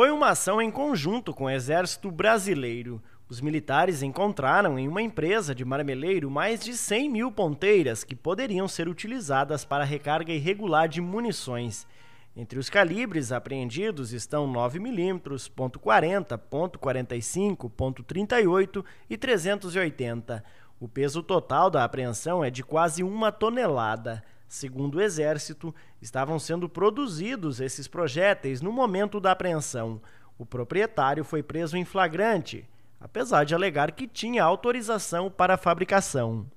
Foi uma ação em conjunto com o Exército Brasileiro. Os militares encontraram em uma empresa de marmeleiro mais de 100 mil ponteiras que poderiam ser utilizadas para recarga irregular de munições. Entre os calibres apreendidos estão 9mm, .40, .45, .38 e 380. O peso total da apreensão é de quase uma tonelada. Segundo o Exército, estavam sendo produzidos esses projéteis no momento da apreensão. O proprietário foi preso em flagrante, apesar de alegar que tinha autorização para a fabricação.